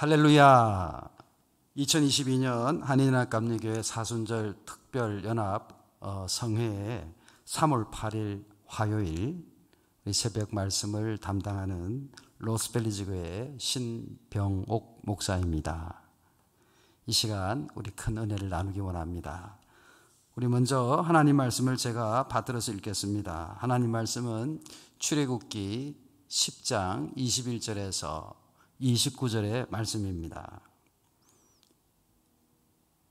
할렐루야. 2022년 한인학감리교회 사순절 특별연합 어, 성회에 3월 8일 화요일 새벽 말씀을 담당하는 로스벨리지교회 신병옥 목사입니다. 이 시간 우리 큰 은혜를 나누기 원합니다. 우리 먼저 하나님 말씀을 제가 받들어서 읽겠습니다. 하나님 말씀은 출애굽기 10장 21절에서 29절의 말씀입니다.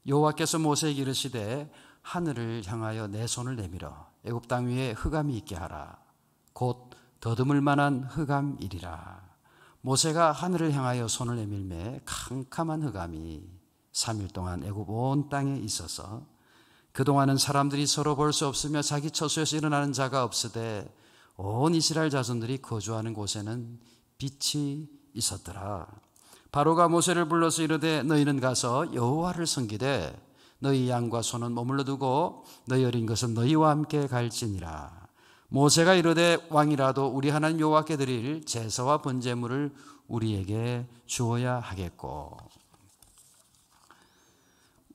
여호와께서 모세에게 이르시되 하늘을 향하여 내 손을 내밀어 애굽 땅 위에 흑암이 있게 하라 곧 더듬을 만한 흑암이리라 모세가 하늘을 향하여 손을 내밀매 캄캄한 흑암이 3일 동안 애굽 온 땅에 있어서 그동안은 사람들이 서로 볼 수 없으며 자기 처소에서 일어나는 자가 없으되 온 이스라엘 자손들이 거주하는 곳에는 빛이 있었더라. 바로가 모세를 불러서 이르되 너희는 가서 여호와를 섬기되 너희 양과 소는 머물러 두고 너희 어린 것은 너희와 함께 갈지니라. 모세가 이르되 왕이라도 우리 하나님 여호와께 드릴 제사와 번제물을 우리에게 주어야 하겠고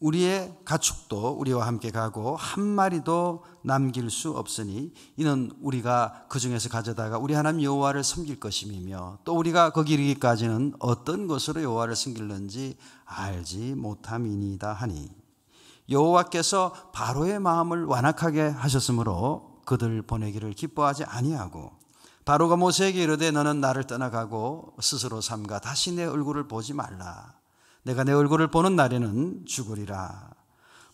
우리의 가축도 우리와 함께 가고 한 마리도 남길 수 없으니 이는 우리가 그 중에서 가져다가 우리 하나님 여호와를 섬길 것임이며 또 우리가 거기 이르기까지는 어떤 것으로 여호와를 섬길는지 알지 못함이니이다 하니 여호와께서 바로의 마음을 완악하게 하셨으므로 그들 보내기를 기뻐하지 아니하고 바로가 모세에게 이르되 너는 나를 떠나가고 스스로 삼가 다시 내 얼굴을 보지 말라 내가 내 얼굴을 보는 날에는 죽으리라.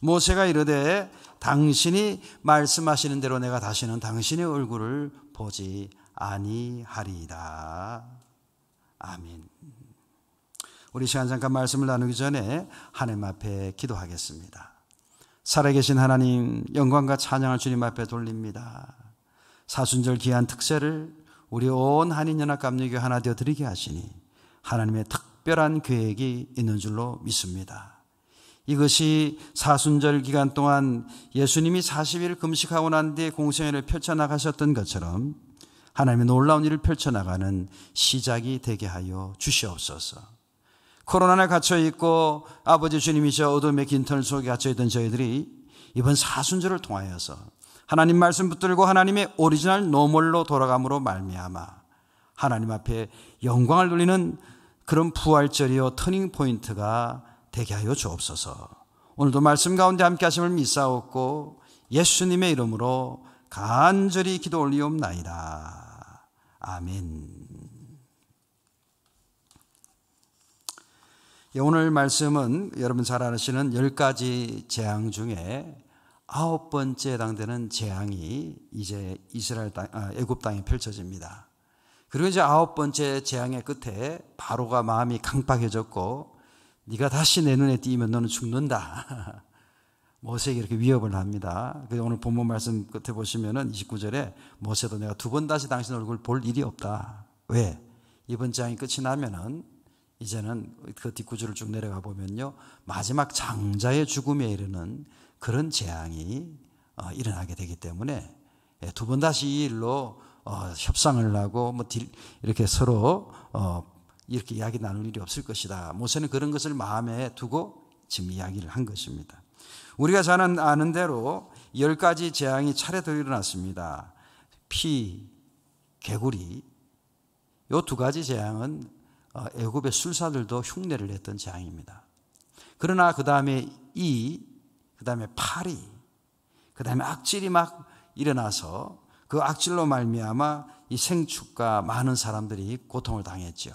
모세가 이르되 당신이 말씀하시는 대로 내가 다시는 당신의 얼굴을 보지 아니하리이다. 아멘. 우리 시간 잠깐 말씀을 나누기 전에 하나님 앞에 기도하겠습니다. 살아계신 하나님 영광과 찬양을 주님 앞에 돌립니다. 사순절 귀한 특세를 우리 온 한인연합 감리교 하나 되어 드리게 하시니 하나님의 특 특별한 계획이 있는 줄로 믿습니다. 이것이 사순절 기간 동안 예수님이 40일 금식하고 난 뒤에 공생애를 펼쳐나가셨던 것처럼 하나님의 놀라운 일을 펼쳐나가는 시작이 되게 하여 주시옵소서. 코로나에 갇혀있고 아버지 주님이셔 어둠의 긴털 속에 갇혀있던 저희들이 이번 사순절을 통하여서 하나님 말씀 붙들고 하나님의 오리지널 노멀로 돌아감으로 말미암아 하나님 앞에 영광을 돌리는 그런 부활절이요 터닝 포인트가 되게 하여 주옵소서. 오늘도 말씀 가운데 함께 하심을 믿사옵고 예수님의 이름으로 간절히 기도 올리옵나이다. 아멘. 예, 오늘 말씀은 여러분 잘 아시는 열 가지 재앙 중에 아홉 번째 당되는 재앙이 이제 이스라엘 땅, 아, 애굽 땅에 펼쳐집니다. 그리고 이제 아홉 번째 재앙의 끝에 바로가 마음이 강박해졌고 네가 다시 내 눈에 띄면 너는 죽는다. 모세에게 이렇게 위협을 합니다. 그래서 오늘 본문 말씀 끝에 보시면은 29절에 모세도 내가 두 번 다시 당신 얼굴 볼 일이 없다. 왜? 이번 장이 끝이 나면은 이제는 그 뒷구조를 쭉 내려가 보면요. 마지막 장자의 죽음에 이르는 그런 재앙이 어, 일어나게 되기 때문에 예, 두번 다시 이 일로 어, 협상을 하고 뭐 딜, 이렇게 서로 어, 이렇게 이야기 나눌 일이 없을 것이다. 모세는 그런 것을 마음에 두고 지금 이야기를 한 것입니다. 우리가 잘 아는 대로 열 가지 재앙이 차례로 일어났습니다. 피, 개구리. 이 두 가지 재앙은 어, 애굽의 술사들도 흉내를 냈던 재앙입니다. 그러나 그 다음에 이, 그 다음에 파리, 그 다음에 악질이 막 일어나서 그 악질로 말미암아 이 생축과 많은 사람들이 고통을 당했죠.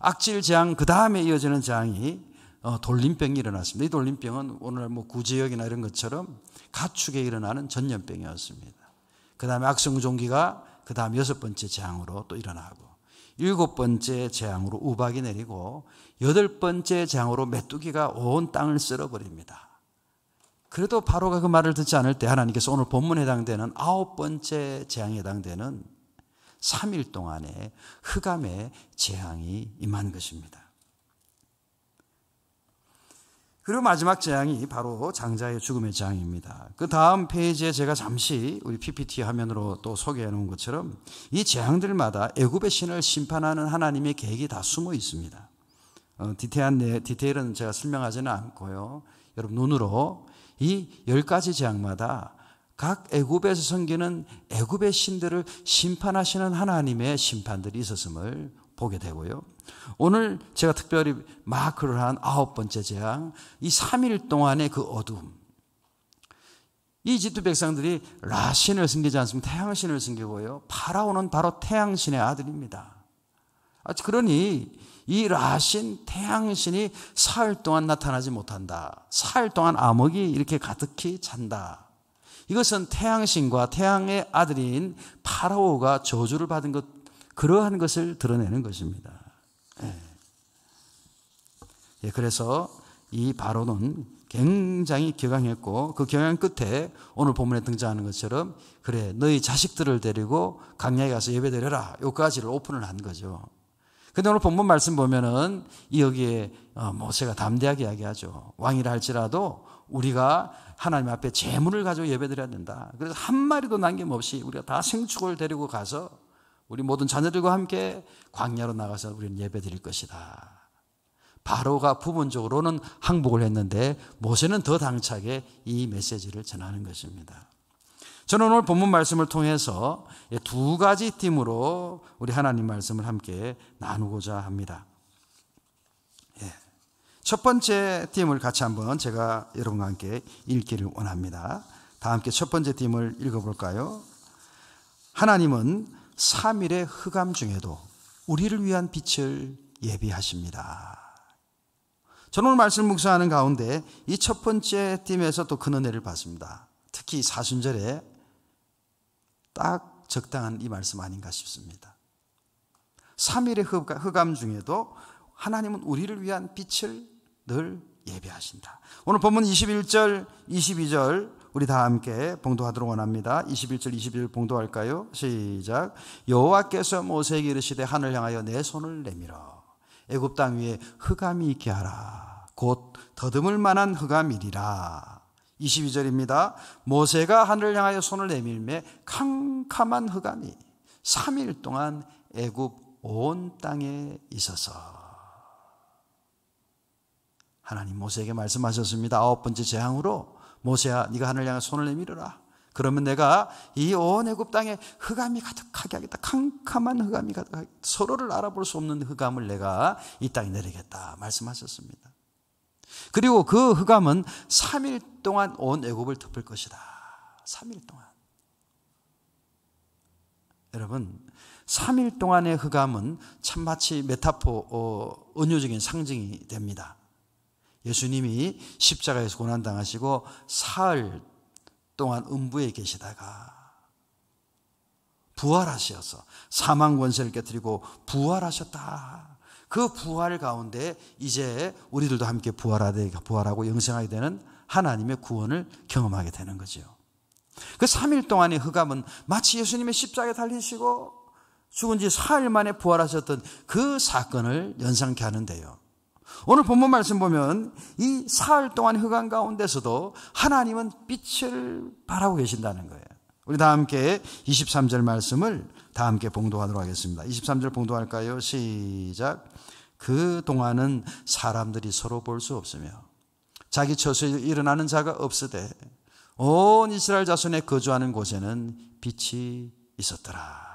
악질 재앙 그 다음에 이어지는 재앙이 어, 돌림병이 일어났습니다. 이 돌림병은 오늘 뭐 구제역이나 이런 것처럼 가축에 일어나는 전염병이었습니다. 그 다음에 악성종기가 그 다음 여섯 번째 재앙으로 또 일어나고 일곱 번째 재앙으로 우박이 내리고 여덟 번째 재앙으로 메뚜기가 온 땅을 쓸어버립니다. 그래도 바로가 그 말을 듣지 않을 때 하나님께서 오늘 본문에 해당되는 아홉 번째 재앙에 해당되는 3일 동안의 흑암의 재앙이 임한 것입니다. 그리고 마지막 재앙이 바로 장자의 죽음의 재앙입니다. 그 다음 페이지에 제가 잠시 우리 PPT 화면으로 또 소개해 놓은 것처럼 이 재앙들마다 애굽의 신을 심판하는 하나님의 계획이 다 숨어 있습니다. 어, 디테일한 디테일은 제가 설명하지는 않고요. 여러분 눈으로 이열 가지 재앙마다 각 애굽에서 섬기는 애굽의 신들을 심판하시는 하나님의 심판들이 있었음을 보게 되고요. 오늘 제가 특별히 마크를 한 아홉 번째 재앙, 이 3일 동안의 그 어둠. 이집트 백성들이 라신을 섬기지 않습니다. 태양신을 섬기고요. 파라오는 바로 태양신의 아들입니다. 그러니 이 라신 태양신이 사흘 동안 나타나지 못한다. 사흘 동안 암흑이 이렇게 가득히 찬다. 이것은 태양신과 태양의 아들인 파라오가 저주를 받은 것 그러한 것을 드러내는 것입니다. 예. 예 그래서 이 바로는 굉장히 격앙했고 그 격앙 끝에 오늘 본문에 등장하는 것처럼 그래 너희 자식들을 데리고 강야에 가서 예배드려라 요까지를 오픈을 한 거죠. 근데 오늘 본문 말씀 보면은 여기에 어, 모세가 담대하게 이야기하죠. 왕이라 할지라도 우리가 하나님 앞에 재물을 가지고 예배드려야 된다. 그래서 한 마리도 남김없이 우리가 다 생축을 데리고 가서 우리 모든 자녀들과 함께 광야로 나가서 우리는 예배드릴 것이다. 바로가 부분적으로는 항복을 했는데 모세는 더 당차게 이 메시지를 전하는 것입니다. 저는 오늘 본문 말씀을 통해서 두 가지 팀으로 우리 하나님 말씀을 함께 나누고자 합니다. 예. 첫 번째 팀을 같이 한번 제가 여러분과 함께 읽기를 원합니다. 다 함께 첫 번째 팀을 읽어볼까요? 하나님은 3일의 흑암 중에도 우리를 위한 빛을 예비하십니다. 저는 오늘 말씀 묵상하는 가운데 이 첫 번째 팀에서 또 큰 은혜를 받습니다. 특히 사순절에 딱 적당한 이 말씀 아닌가 싶습니다. 3일의 흑암 중에도 하나님은 우리를 위한 빛을 늘 예배하신다. 오늘 본문 21절, 22절 우리 다 함께 봉도하도록 원합니다. 21절, 22절 봉도할까요? 시작. 여호와께서 모세에게 이르시되 하늘 향하여 내 손을 내밀어 애굽 땅 위에 흑암이 있게 하라. 곧 더듬을 만한 흑암이리라. 22절입니다. 모세가 하늘을 향하여 손을 내밀매 캄캄한 흑암이 3일 동안 애굽 온 땅에 있어서 하나님 모세에게 말씀하셨습니다. 아홉 번째 재앙으로 모세야 네가 하늘 향해 손을 내밀어라. 그러면 내가 이 온 애굽 땅에 흑암이 가득하게 하겠다. 캄캄한 흑암이 가득하게 서로를 알아볼 수 없는 흑암을 내가 이 땅에 내리겠다 말씀하셨습니다. 그리고 그 흑암은 3일 동안 온 애굽을 덮을 것이다. 3일 동안. 여러분, 3일 동안의 흑암은 참 마치 메타포 어, 은유적인 상징이 됩니다. 예수님이 십자가에서 고난 당하시고 사흘 동안 음부에 계시다가 부활하시서 사망 권세를 깨뜨리고 부활하셨다. 그 부활 가운데 이제 우리들도 함께 부활하고 영생하게 되는 하나님의 구원을 경험하게 되는 거죠. 그 3일 동안의 흑암은 마치 예수님의 십자가에 달리시고 죽은 지 4일 만에 부활하셨던 그 사건을 연상케 하는데요. 오늘 본문 말씀 보면 이 4일 동안 흑암 가운데서도 하나님은 빛을 바라고 계신다는 거예요. 우리 다 함께 23절 말씀을 다 함께 봉독하도록 하겠습니다. 23절 봉독할까요? 시작. 그 동안은 사람들이 서로 볼 수 없으며 자기 처소에 일어나는 자가 없으되 온 이스라엘 자손에 거주하는 곳에는 빛이 있었더라.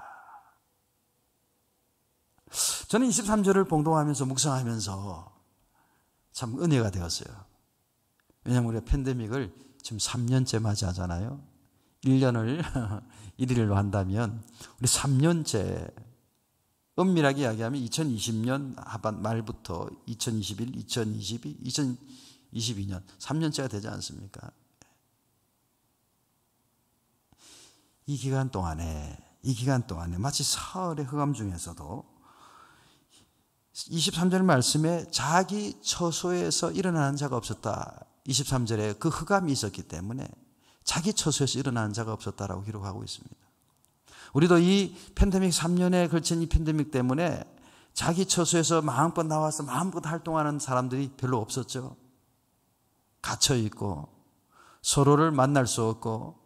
저는 23절을 봉동하면서 묵상하면서 참 은혜가 되었어요. 왜냐하면 우리가 팬데믹을 지금 3년째 맞이하잖아요. 1년을 1일로 한다면 우리 3년째 은밀하게 이야기하면 2020년 하반 말부터 2021, 2022, 2022년 3년째가 되지 않습니까? 이 기간 동안에 이 기간 동안에 마치 사흘의 흑암 중에서도 23절 말씀에 자기 처소에서 일어나는 자가 없었다. 23절에 그 흑암이 있었기 때문에 자기 처소에서 일어나는 자가 없었다라고 기록하고 있습니다. 우리도 이 팬데믹 3년에 걸친 이 팬데믹 때문에 자기 처소에서 마음껏 나와서 마음껏 활동하는 사람들이 별로 없었죠. 갇혀 있고 서로를 만날 수 없고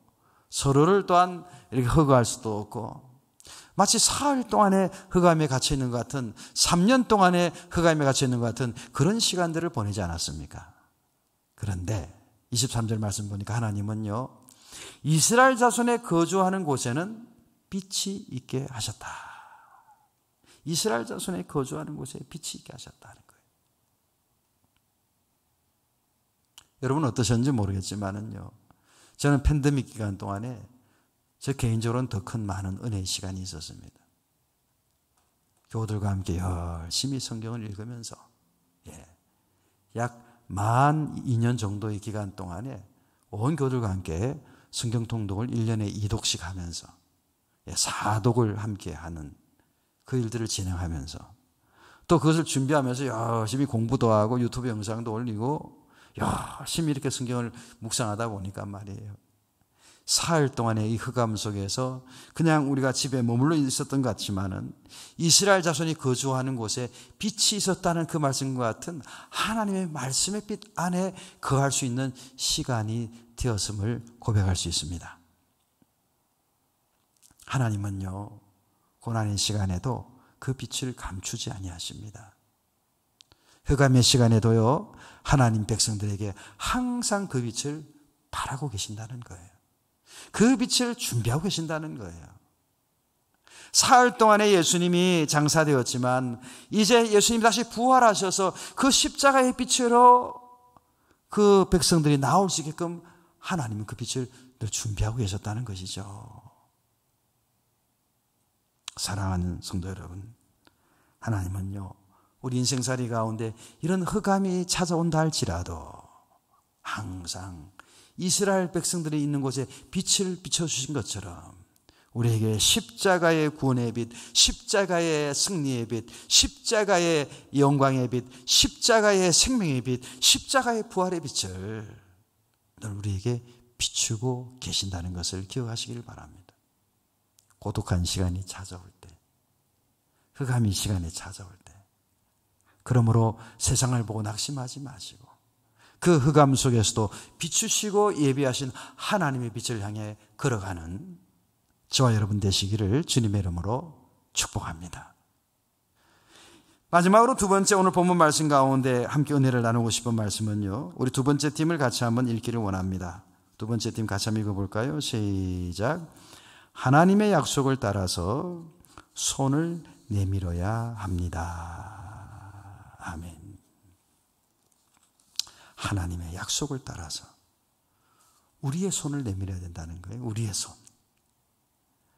서로를 또한 이렇게 허구할 수도 없고 마치 사흘 동안의 흑암에 갇혀 있는 것 같은 3년 동안의 흑암에 갇혀 있는 것 같은 그런 시간들을 보내지 않았습니까? 그런데 23절 말씀 보니까 하나님은요 이스라엘 자손의 거주하는 곳에는 빛이 있게 하셨다. 이스라엘 자손이 거주하는 곳에 빛이 있게 하셨다는 거예요. 여러분 어떠셨는지 모르겠지만은요. 저는 팬데믹 기간 동안에 저 개인적으로는 더 큰 많은 은혜의 시간이 있었습니다. 교우들과 함께 열심히 성경을 읽으면서 예, 약만 2년 정도의 기간 동안에 온 교우들과 함께 성경 통독을 1년에 2독씩 하면서 예, 사독을 함께 하는 그 일들을 진행하면서 또 그것을 준비하면서 열심히 공부도 하고 유튜브 영상도 올리고 열심히 이렇게 성경을 묵상하다 보니까 말이에요. 사흘 동안의 이 흑암 속에서 그냥 우리가 집에 머물러 있었던 것 같지만은 이스라엘 자손이 거주하는 곳에 빛이 있었다는 그 말씀과 같은 하나님의 말씀의 빛 안에 거할 수 있는 시간이 되었음을 고백할 수 있습니다. 하나님은요, 고난의 시간에도 그 빛을 감추지 아니하십니다. 흑암의 시간에도요, 하나님 백성들에게 항상 그 빛을 바라고 계신다는 거예요. 그 빛을 준비하고 계신다는 거예요. 사흘 동안에 예수님이 장사되었지만 이제 예수님 다시 부활하셔서 그 십자가의 빛으로 그 백성들이 나올 수 있게끔 하나님은 그 빛을 늘 준비하고 계셨다는 것이죠. 사랑하는 성도 여러분, 하나님은요, 우리 인생살이 가운데 이런 흑암이 찾아온다 할지라도 항상 이스라엘 백성들이 있는 곳에 빛을 비춰주신 것처럼 우리에게 십자가의 구원의 빛, 십자가의 승리의 빛, 십자가의 영광의 빛, 십자가의 생명의 빛, 십자가의 부활의 빛을 늘 우리에게 비추고 계신다는 것을 기억하시길 바랍니다. 고독한 시간이 찾아올 때, 흑암이 시간에 찾아올 때, 그러므로 세상을 보고 낙심하지 마시고, 그 흑암 속에서도 비추시고 예비하신 하나님의 빛을 향해 걸어가는 저와 여러분 되시기를 주님의 이름으로 축복합니다. 마지막으로 두 번째 오늘 본문 말씀 가운데 함께 은혜를 나누고 싶은 말씀은요. 우리 두 번째 팀을 같이 한번 읽기를 원합니다. 두 번째 팀 같이 한번 읽어볼까요? 시작. 하나님의 약속을 따라서 손을 내밀어야 합니다. 아멘. 하나님의 약속을 따라서 우리의 손을 내밀어야 된다는 거예요. 우리의 손.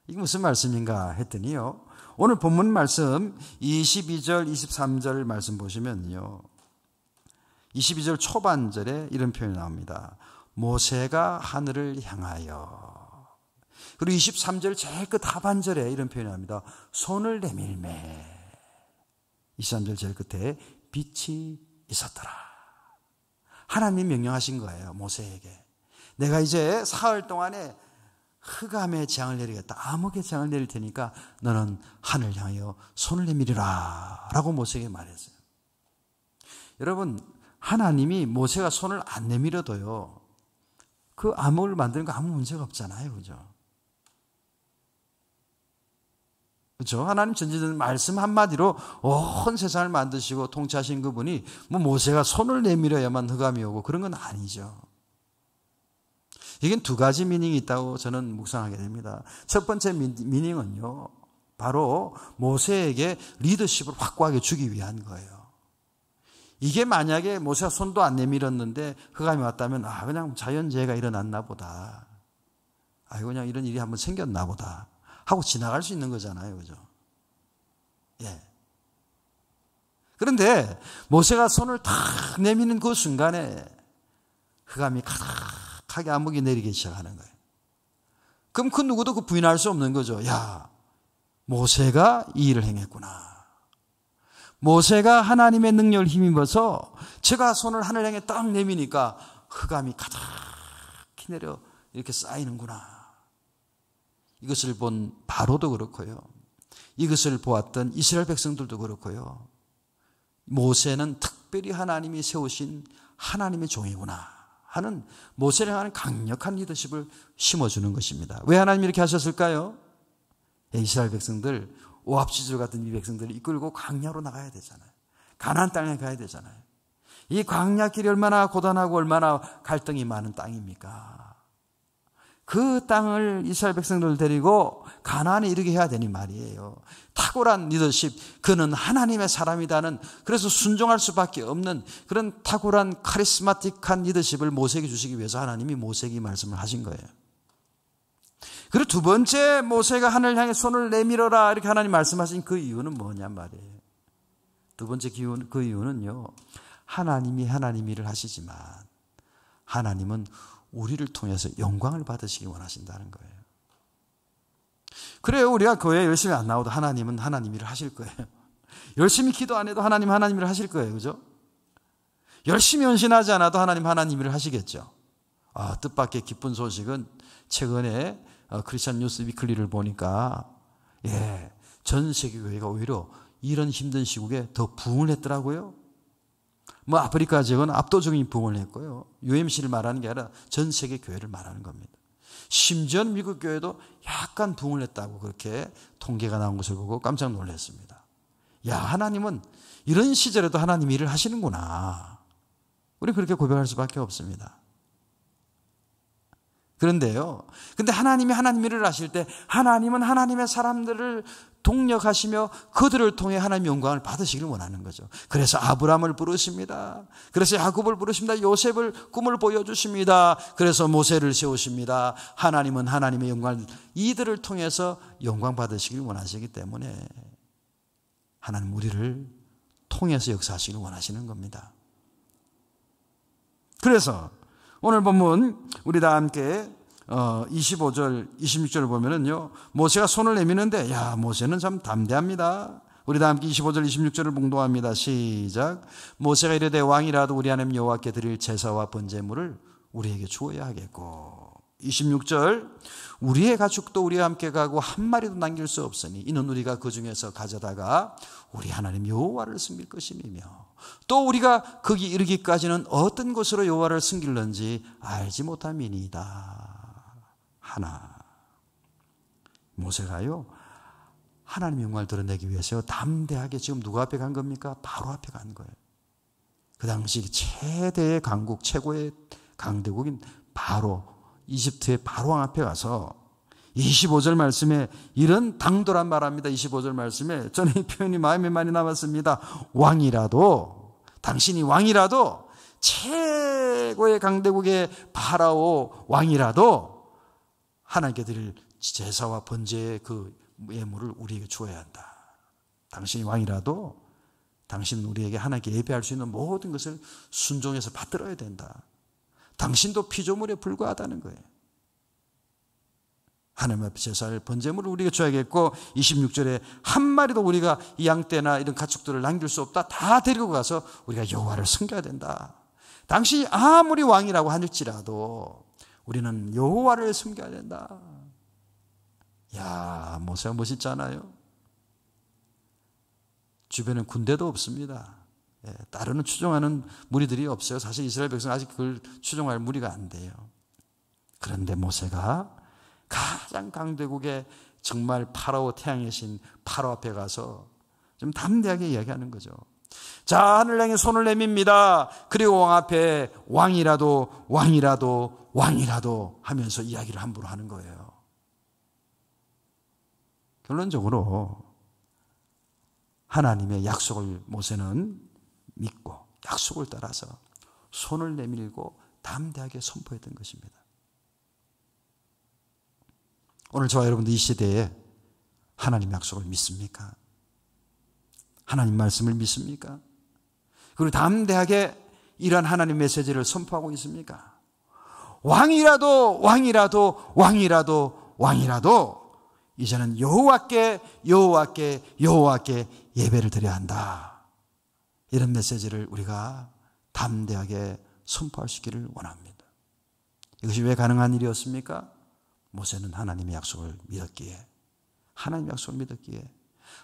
이게 무슨 말씀인가 했더니요. 오늘 본문 말씀 22절, 23절 말씀 보시면요. 22절 초반절에 이런 표현이 나옵니다. 모세가 하늘을 향하여 그리고 23절 제일 끝 하반절에 이런 표현을 합니다. 손을 내밀매. 23절 제일 끝에 빛이 있었더라. 하나님 명령하신 거예요. 모세에게. 내가 이제 사흘 동안에 흑암의 재앙을 내리겠다. 암흑의 재앙을 내릴 테니까 너는 하늘 향하여 손을 내밀이라. 라고 모세에게 말했어요. 여러분, 하나님이 모세가 손을 안 내밀어도요. 그 암흑을 만드는 거 아무 문제가 없잖아요. 그죠? 그렇죠? 하나님 전제된 말씀 한마디로 온 어, 세상을 만드시고 통치하신 그분이 뭐 모세가 손을 내밀어야만 흑암이 오고 그런 건 아니죠. 이건 두 가지 미닝이 있다고 저는 묵상하게 됩니다. 첫 번째 미닝은요. 바로 모세에게 리더십을 확고하게 주기 위한 거예요. 이게 만약에 모세가 손도 안 내밀었는데 흑암이 왔다면 아 그냥 자연재해가 일어났나 보다. 아이 그냥 이런 일이 한번 생겼나 보다. 하고 지나갈 수 있는 거잖아요. 그죠? 예. 그런데 모세가 손을 탁 내미는 그 순간에 흑암이 가득하게 암흑이 내리기 시작하는 거예요. 그럼 그 누구도 그 부인할 수 없는 거죠. 야, 모세가 이 일을 행했구나. 모세가 하나님의 능력을 힘입어서 제가 손을 하늘 향해 딱 내미니까 흑암이 가득히 내려 이렇게 쌓이는구나. 이것을 본 바로도 그렇고요. 이것을 보았던 이스라엘 백성들도 그렇고요. 모세는 특별히 하나님이 세우신 하나님의 종이구나 하는 모세를 향한 강력한 리더십을 심어주는 것입니다. 왜 하나님이 이렇게 하셨을까요? 예, 이스라엘 백성들, 오합지졸 같은 이 백성들을 이끌고 광야로 나가야 되잖아요. 가나안 땅에 가야 되잖아요. 이 광야 길이 얼마나 고단하고 얼마나 갈등이 많은 땅입니까? 그 땅을 이스라엘 백성들을 데리고 가나안에 이르게 해야 되니 말이에요. 탁월한 리더십, 그는 하나님의 사람이다는 그래서 순종할 수밖에 없는 그런 탁월한 카리스마틱한 리더십을 모세에게 주시기 위해서 하나님이 모세에게 말씀을 하신 거예요. 그리고 두 번째 모세가 하늘 향해 손을 내밀어라 이렇게 하나님 말씀하신 그 이유는 뭐냐 말이에요. 두 번째 기운 그 이유는요. 하나님이 하나님 일을 하시지만 하나님은 우리를 통해서 영광을 받으시기 원하신다는 거예요. 그래요. 우리가 교회 열심히 안 나와도 하나님은 하나님 일을 하실 거예요. 열심히 기도 안 해도 하나님 하나님 일을 하실 거예요. 그죠? 열심히 헌신하지 않아도 하나님 하나님 일을 하시겠죠. 아, 뜻밖의 기쁜 소식은 최근에 어, 크리스천 뉴스 위클리를 보니까 예, 전 세계 교회가 오히려 이런 힘든 시국에 더 부흥을 했더라고요. 뭐 아프리카 지역은 압도적인 부흥을 했고요. UMC를 말하는 게 아니라 전 세계 교회를 말하는 겁니다. 심지어 미국 교회도 약간 부흥을 했다고 그렇게 통계가 나온 것을 보고 깜짝 놀랐습니다. 야, 하나님은 이런 시절에도 하나님 일을 하시는구나. 우리 그렇게 고백할 수밖에 없습니다. 그런데요. 근데 하나님이 하나님 일을 하실 때 하나님은 하나님의 사람들을 동력하시며 그들을 통해 하나님의 영광을 받으시길 원하는 거죠. 그래서 아브라함을 부르십니다. 그래서 야곱을 부르십니다. 요셉을 꿈을 보여주십니다. 그래서 모세를 세우십니다. 하나님은 하나님의 영광을 이들을 통해서 영광 받으시길 원하시기 때문에 하나님 우리를 통해서 역사하시길 원하시는 겁니다. 그래서 오늘 본문 우리 다 함께 어, 25절, 26절 을 보면은요, 모세가 손을 내미는데, 야, 모세는 참 담대합니다. 우리 다 함께 25절, 26절을 봉도합니다. 시작. 모세가 이르되 왕이라도 우리 하나님 여호와께 드릴 제사와 번제물을 우리에게 주어야 하겠고. 26절, 우리의 가축도 우리와 함께 가고 한 마리도 남길 수 없으니 이는 우리가 그 중에서 가져다가 우리 하나님 여호와를 숨길 것이며또 우리가 거기 이르기까지는 어떤 것으로 여호와를 숨길는지 알지 못함이니이다. 하나. 모세가요, 하나님 의 영광을 드러내기 위해서 담대하게 지금 누구 앞에 간 겁니까? 바로 앞에 간 거예요. 그 당시 최대의 강국, 최고의 강대국인 바로, 이집트의 바로왕 앞에 가서 25절 말씀에 이런 당돌한 말합니다. 25절 말씀에 저는 이 표현이 마음에 많이 남았습니다. 왕이라도, 당신이 왕이라도, 최고의 강대국의 바라오 왕이라도 하나님께 드릴 제사와 번제의 그 예물을 우리에게 주어야 한다. 당신이 왕이라도 당신은 우리에게 하나님께 예배할 수 있는 모든 것을 순종해서 받들어야 된다. 당신도 피조물에 불과하다는 거예요. 하나님 앞에 제사를 번제물을 우리가 줘야겠고 26절에 한 마리도 우리가 이 양떼나 이런 가축들을 남길 수 없다. 다 데리고 가서 우리가 여호와를 섬겨야 된다. 당신이 아무리 왕이라고 하는지라도 우리는 여호와를 숨겨야 된다. 야, 모세 멋있잖아요. 주변에 군대도 없습니다. 예, 따르는 추종하는 무리들이 없어요. 사실 이스라엘 백성 아직 그걸 추종할 무리가 안 돼요. 그런데 모세가 가장 강대국의 정말 파라오 태양의 신 파라오 앞에 가서 좀 담대하게 이야기하는 거죠. 자 하늘 냉이 손을 내밉니다. 그리고 왕 앞에 왕이라도 왕이라도 왕이라도 하면서 이야기를 함부로 하는 거예요. 결론적으로 하나님의 약속을 모세는 믿고 약속을 따라서 손을 내밀고 담대하게 선포했던 것입니다. 오늘 저와 여러분도 이 시대에 하나님 약속을 믿습니까? 하나님 말씀을 믿습니까? 그리고 담대하게 이런 하나님 메시지를 선포하고 있습니까? 왕이라도 왕이라도 왕이라도 왕이라도 이제는 여호와께 여호와께 여호와께 예배를 드려야 한다. 이런 메시지를 우리가 담대하게 선포할 수 있기를 원합니다. 이것이 왜 가능한 일이었습니까? 모세는 하나님의 약속을 믿었기에 하나님 약속을 믿었기에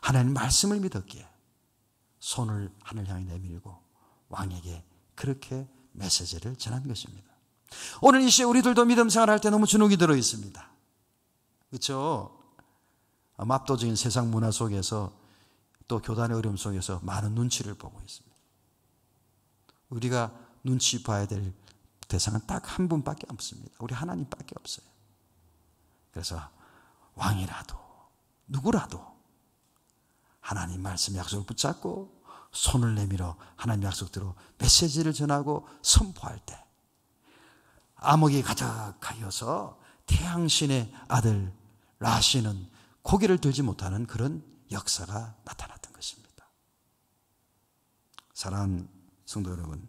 하나님 말씀을 믿었기에 손을 하늘 향해 내밀고 왕에게 그렇게 메시지를 전한 것입니다. 오늘 이 시에 우리들도 믿음 생활할 때 너무 주눅이 들어 있습니다. 그렇죠? 압도적인 세상 문화 속에서 또 교단의 어려움 속에서 많은 눈치를 보고 있습니다. 우리가 눈치 봐야 될 대상은 딱 한 분밖에 없습니다. 우리 하나님밖에 없어요. 그래서 왕이라도 누구라도 하나님 말씀 약속을 붙잡고 손을 내밀어 하나님 약속대로 메시지를 전하고 선포할 때 암흑이 가득하여서 태양신의 아들 라시는 고개를 들지 못하는 그런 역사가 나타났던 것입니다. 사랑하는 성도 여러분,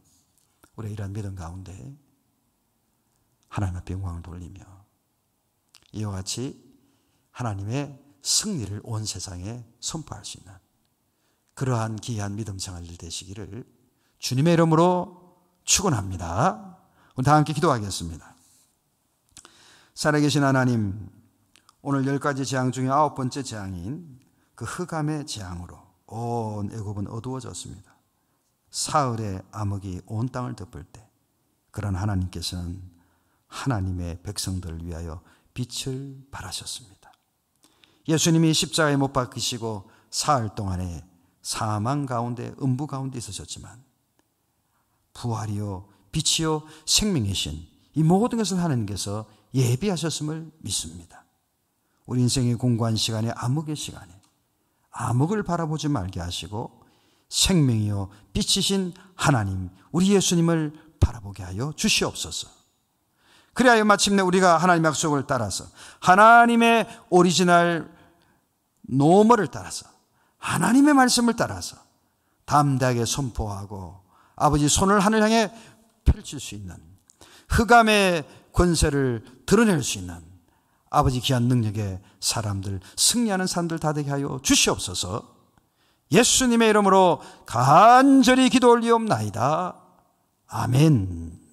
우리 이러한 믿음 가운데 하나님 앞에 영광을 돌리며 이와 같이 하나님의 승리를 온 세상에 선포할 수 있는 그러한 기이한 믿음 생활 되시기를 주님의 이름으로 축원합니다. 다 함께 기도하겠습니다. 살아계신 하나님, 오늘 열 가지 재앙 중에 아홉 번째 재앙인 그 흑암의 재앙으로 온 애굽은 어두워졌습니다. 사흘의 암흑이 온 땅을 덮을 때 그런 하나님께서는 하나님의 백성들을 위하여 빛을 발하셨습니다. 예수님이 십자가에 못 박히시고 사흘 동안에 사망 가운데 음부 가운데 있으셨지만 부활이요 빛이요 생명이신 이 모든 것을 하나님께서 예비하셨음을 믿습니다. 우리 인생의 공부한 시간에 암흑의 시간에 암흑을 바라보지 말게 하시고 생명이요 빛이신 하나님 우리 예수님을 바라보게 하여 주시옵소서. 그래하여 마침내 우리가 하나님의 약속을 따라서 하나님의 오리지널 노멀을 따라서 하나님의 말씀을 따라서 담대하게 선포하고 아버지 손을 하늘 향해 펼칠 수 있는 흑암의 권세를 드러낼 수 있는 아버지 귀한 능력의 사람들 승리하는 사람들 다 되게 하여 주시옵소서 예수님의 이름으로 간절히 기도 올리옵나이다 아멘